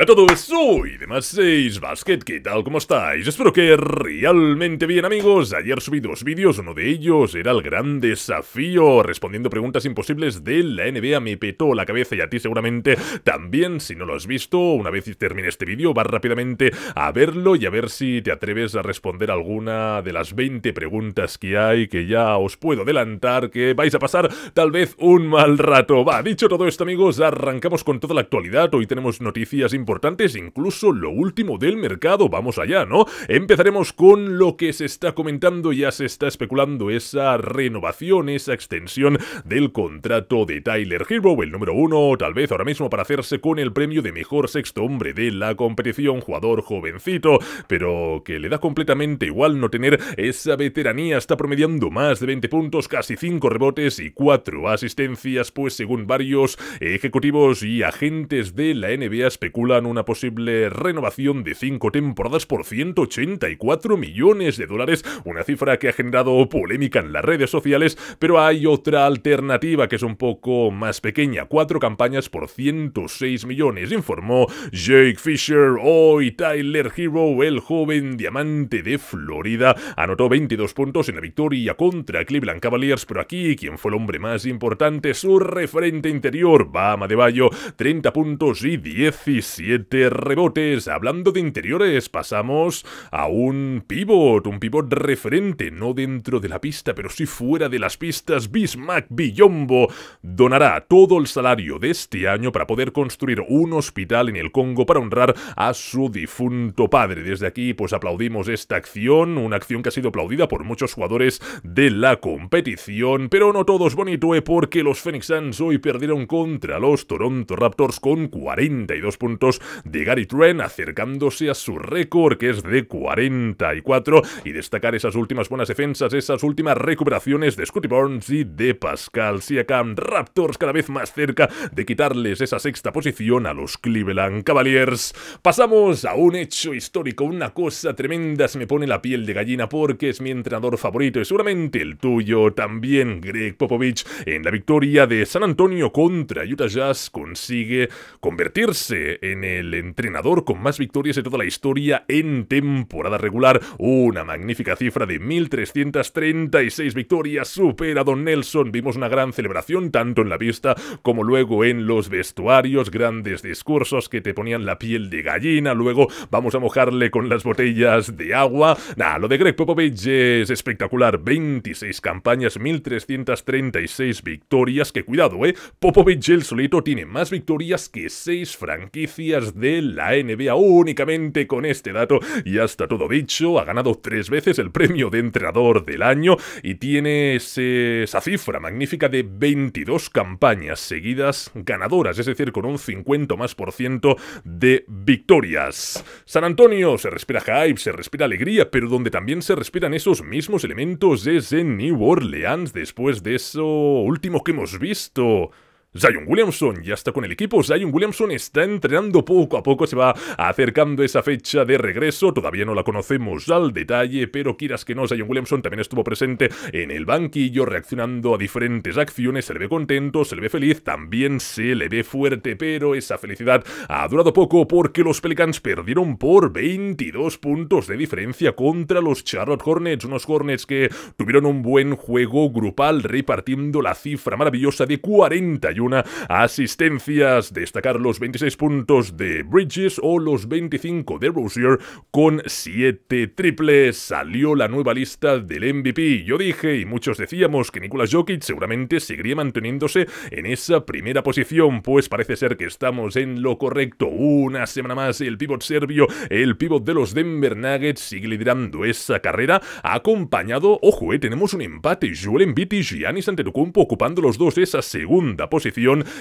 Hola a todos, soy de Basket, ¿qué tal? ¿Cómo estáis? Espero que realmente bien amigos, ayer subí dos vídeos, uno de ellos era el gran desafío, respondiendo preguntas imposibles de la NBA, me petó la cabeza y a ti seguramente también, si no lo has visto, una vez termine este vídeo, vas rápidamente a verlo y a ver si te atreves a responder alguna de las 20 preguntas que hay, que ya os puedo adelantar que vais a pasar tal vez un mal rato. Va, dicho todo esto amigos, arrancamos con toda la actualidad, hoy tenemos noticias importantes importantes, incluso lo último del mercado. Vamos allá, ¿no? Empezaremos con lo que se está comentando, ya se está especulando esa renovación, esa extensión del contrato de Tyler Hero, el número uno, tal vez ahora mismo para hacerse con el premio de mejor sexto hombre de la competición, jugador jovencito, pero que le da completamente igual no tener esa veteranía, está promediando más de 20 puntos, casi 5 rebotes y 4 asistencias, pues según varios ejecutivos y agentes de la NBA especulan una posible renovación de cinco temporadas por 184 millones de dólares, una cifra que ha generado polémica en las redes sociales, pero hay otra alternativa que es un poco más pequeña, cuatro campañas por 106 millones, informó Jake Fisher hoy Tyler Hero, el joven diamante de Florida, anotó 22 puntos en la victoria contra Cleveland Cavaliers, pero aquí quien fue el hombre más importante, su referente interior, Bama de Bayo, 30 puntos y 17 siete rebotes. Hablando de interiores, pasamos a un pivot, un pivot referente, no dentro de la pista, pero sí fuera de las pistas. Bismack billombo donará todo el salario de este año para poder construir un hospital en el Congo para honrar a su difunto padre. Desde aquí, pues aplaudimos esta acción, una acción que ha sido aplaudida por muchos jugadores de la competición, pero no todos bonito, ¿eh? porque los Phoenix Suns hoy perdieron contra los Toronto Raptors con 42 puntos de Gary Trent acercándose a su récord que es de 44 y destacar esas últimas buenas defensas, esas últimas recuperaciones de Scotty Burns y de Pascal Siakam. Raptors cada vez más cerca de quitarles esa sexta posición a los Cleveland Cavaliers. Pasamos a un hecho histórico, una cosa tremenda, se me pone la piel de gallina porque es mi entrenador favorito y seguramente el tuyo también, Greg Popovich, en la victoria de San Antonio contra Utah Jazz consigue convertirse en el entrenador con más victorias de toda la historia en temporada regular, una magnífica cifra de 1.336 victorias, supera a Don Nelson, vimos una gran celebración tanto en la pista como luego en los vestuarios, grandes discursos que te ponían la piel de gallina, luego vamos a mojarle con las botellas de agua, nada lo de Greg Popovich es espectacular, 26 campañas, 1.336 victorias, que cuidado, eh, Popovich el solito tiene más victorias que 6 franquicias de la NBA únicamente con este dato. y hasta todo dicho, ha ganado tres veces el premio de entrenador del año y tiene esa cifra magnífica de 22 campañas seguidas ganadoras, es decir, con un 50 más por ciento de victorias. San Antonio se respira hype, se respira alegría, pero donde también se respiran esos mismos elementos es en New Orleans después de eso último que hemos visto. Zion Williamson ya está con el equipo, Zion Williamson está entrenando poco a poco, se va acercando esa fecha de regreso, todavía no la conocemos al detalle, pero quieras que no, Zion Williamson también estuvo presente en el banquillo reaccionando a diferentes acciones, se le ve contento, se le ve feliz, también se le ve fuerte, pero esa felicidad ha durado poco porque los Pelicans perdieron por 22 puntos de diferencia contra los Charlotte Hornets, unos Hornets que tuvieron un buen juego grupal repartiendo la cifra maravillosa de 48 una asistencias, destacar los 26 puntos de Bridges o los 25 de Rosier con 7 triples. Salió la nueva lista del MVP. Yo dije y muchos decíamos que nicolás Jokic seguramente seguiría manteniéndose en esa primera posición, pues parece ser que estamos en lo correcto. Una semana más el pívot serbio, el pívot de los Denver Nuggets sigue liderando esa carrera, acompañado, ojo, eh, tenemos un empate, Joel Embiid y Giannis Antetokounmpo ocupando los dos esa segunda posición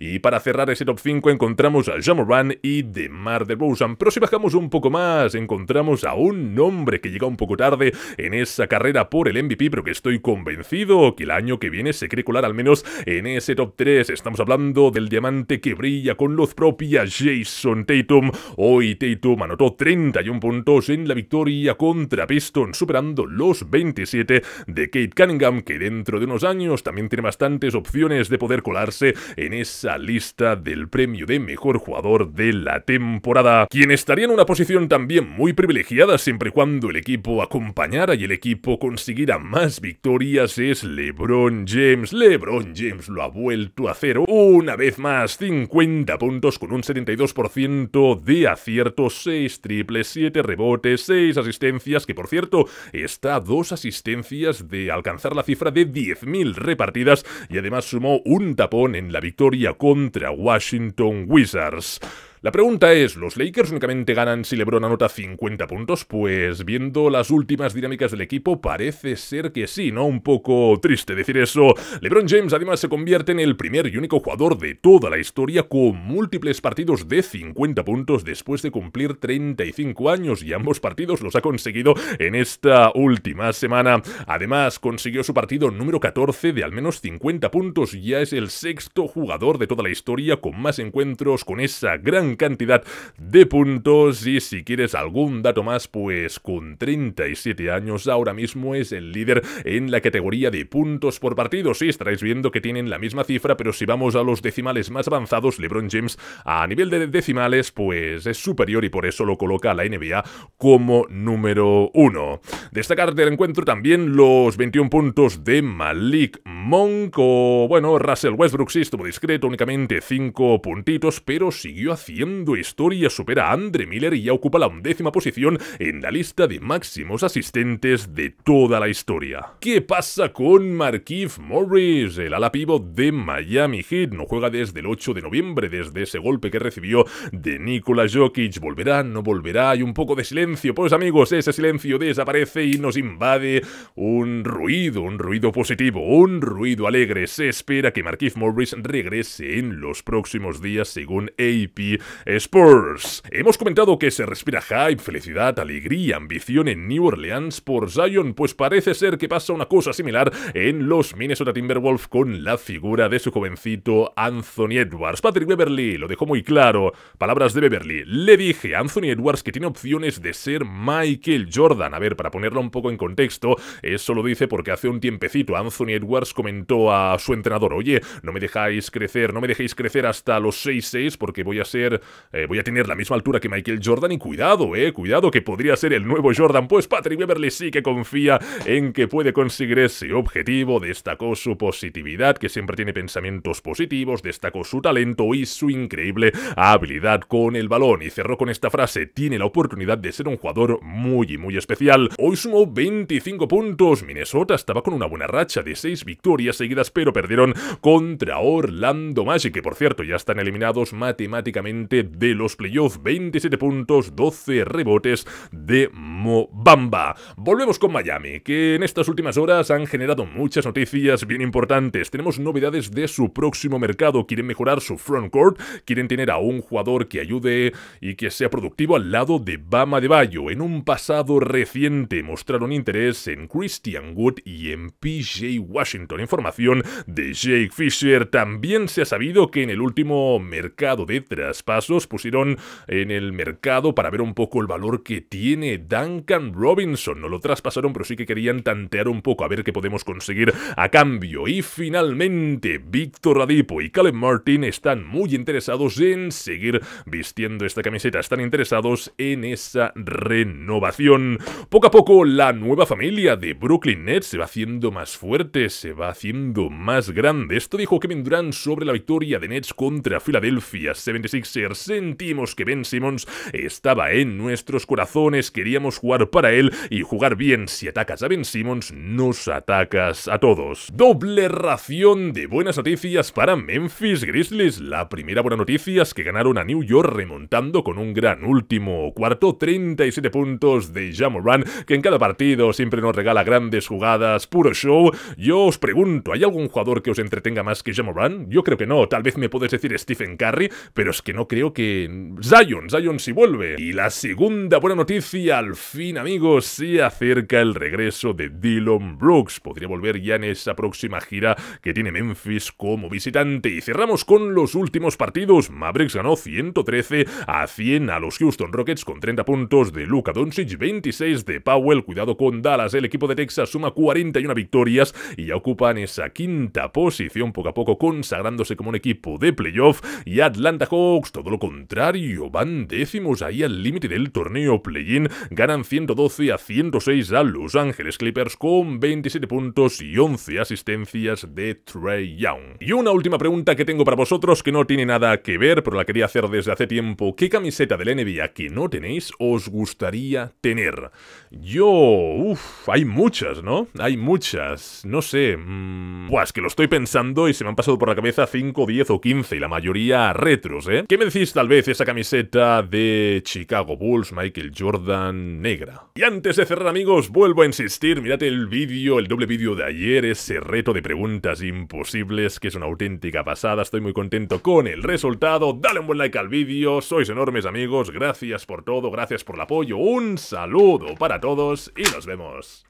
y para cerrar ese top 5 encontramos a Jamoran y DeMar DeRozan. Pero si bajamos un poco más, encontramos a un nombre que llega un poco tarde en esa carrera por el MVP, pero que estoy convencido que el año que viene se cree colar al menos en ese top 3. Estamos hablando del diamante que brilla con luz propia, Jason Tatum. Hoy Tatum anotó 31 puntos en la victoria contra Piston, superando los 27 de Kate Cunningham, que dentro de unos años también tiene bastantes opciones de poder colarse en esa lista del premio de mejor jugador de la temporada, quien estaría en una posición también muy privilegiada siempre y cuando el equipo acompañara y el equipo consiguiera más victorias es LeBron James. LeBron James lo ha vuelto a hacer una vez más, 50 puntos con un 72% de acierto, 6 triples, 7 rebotes, 6 asistencias, que por cierto está a dos asistencias de alcanzar la cifra de 10.000 repartidas y además sumó un tapón en la victoria contra Washington Wizards. La pregunta es, ¿los Lakers únicamente ganan si LeBron anota 50 puntos? Pues viendo las últimas dinámicas del equipo, parece ser que sí, ¿no? Un poco triste decir eso. LeBron James además se convierte en el primer y único jugador de toda la historia con múltiples partidos de 50 puntos después de cumplir 35 años y ambos partidos los ha conseguido en esta última semana. Además, consiguió su partido número 14 de al menos 50 puntos. Ya es el sexto jugador de toda la historia con más encuentros con esa gran cantidad de puntos y si quieres algún dato más, pues con 37 años ahora mismo es el líder en la categoría de puntos por partido. si estáis viendo que tienen la misma cifra, pero si vamos a los decimales más avanzados, LeBron James a nivel de decimales pues es superior y por eso lo coloca a la NBA como número uno. Destacar del encuentro también los 21 puntos de Malik Monk o bueno, Russell Westbrook sí estuvo discreto, únicamente 5 puntitos, pero siguió haciendo Haciendo Historia supera a Andre Miller y ocupa la undécima posición en la lista de máximos asistentes de toda la historia. ¿Qué pasa con Marquise Morris, el ala pívot de Miami Heat? No juega desde el 8 de noviembre, desde ese golpe que recibió de Nikola Jokic. ¿Volverá? ¿No volverá? Hay un poco de silencio. Pues amigos, ese silencio desaparece y nos invade un ruido, un ruido positivo, un ruido alegre. Se espera que Marquise Morris regrese en los próximos días según AP Spurs. Hemos comentado que se respira hype, felicidad, alegría, ambición en New Orleans por Zion, pues parece ser que pasa una cosa similar en los Minnesota Timberwolves con la figura de su jovencito Anthony Edwards. Patrick Beverly lo dejó muy claro. Palabras de Beverly. Le dije a Anthony Edwards que tiene opciones de ser Michael Jordan. A ver, para ponerlo un poco en contexto, eso lo dice porque hace un tiempecito Anthony Edwards comentó a su entrenador, oye, no me dejáis crecer, no me dejéis crecer hasta los 6-6 porque voy a ser eh, voy a tener la misma altura que Michael Jordan y cuidado, eh, cuidado que podría ser el nuevo Jordan, pues Patrick Beverly sí que confía en que puede conseguir ese objetivo, destacó su positividad, que siempre tiene pensamientos positivos, destacó su talento y su increíble habilidad con el balón y cerró con esta frase, tiene la oportunidad de ser un jugador muy y muy especial. Hoy sumó 25 puntos, Minnesota estaba con una buena racha de 6 victorias seguidas pero perdieron contra Orlando Magic, que por cierto ya están eliminados matemáticamente de los playoffs. 27 puntos, 12 rebotes de Mobamba. Volvemos con Miami, que en estas últimas horas han generado muchas noticias bien importantes. Tenemos novedades de su próximo mercado. Quieren mejorar su front court. quieren tener a un jugador que ayude y que sea productivo al lado de Bama de Bayo. En un pasado reciente mostraron interés en Christian Wood y en PJ Washington. Información de Jake Fisher. También se ha sabido que en el último mercado de traspaso los pusieron en el mercado para ver un poco el valor que tiene Duncan Robinson. No lo traspasaron, pero sí que querían tantear un poco a ver qué podemos conseguir a cambio. Y finalmente, Víctor Radipo y Caleb Martin están muy interesados en seguir vistiendo esta camiseta. Están interesados en esa renovación. Poco a poco, la nueva familia de Brooklyn Nets se va haciendo más fuerte, se va haciendo más grande. Esto dijo Kevin Durant sobre la victoria de Nets contra Philadelphia 76ers Sentimos que Ben Simmons estaba en nuestros corazones, queríamos jugar para él y jugar bien. Si atacas a Ben Simmons, nos atacas a todos. Doble ración de buenas noticias para Memphis Grizzlies. La primera buena noticia es que ganaron a New York remontando con un gran último cuarto, 37 puntos de Jamoran, que en cada partido siempre nos regala grandes jugadas, puro show. Yo os pregunto, ¿hay algún jugador que os entretenga más que Jamoran? Yo creo que no, tal vez me puedes decir Stephen Curry, pero es que no creo que... Zion, Zion si vuelve. Y la segunda buena noticia, al fin amigos, se acerca el regreso de Dylan Brooks. Podría volver ya en esa próxima gira que tiene Memphis como visitante. Y cerramos con los últimos partidos. Mavericks ganó 113 a 100 a los Houston Rockets con 30 puntos de Luka Doncic, 26 de Powell. Cuidado con Dallas, el equipo de Texas suma 41 victorias y ya ocupan esa quinta posición poco a poco consagrándose como un equipo de playoff. Y Atlanta Hawks todo lo contrario, van décimos ahí al límite del torneo play-in, ganan 112 a 106 a Los Ángeles Clippers con 27 puntos y 11 asistencias de Trey Young. Y una última pregunta que tengo para vosotros que no tiene nada que ver, pero la quería hacer desde hace tiempo. ¿Qué camiseta del NBA que no tenéis os gustaría tener? Yo... uff, hay muchas, ¿no? Hay muchas. No sé... Mmm... Pues que lo estoy pensando y se me han pasado por la cabeza 5, 10 o 15 y la mayoría retros, ¿eh? ¿Qué me decís tal vez esa camiseta de Chicago Bulls, Michael Jordan, negra. Y antes de cerrar amigos, vuelvo a insistir, mirad el vídeo, el doble vídeo de ayer, ese reto de preguntas imposibles, que es una auténtica pasada, estoy muy contento con el resultado, dale un buen like al vídeo, sois enormes amigos, gracias por todo, gracias por el apoyo, un saludo para todos y nos vemos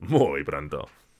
muy pronto.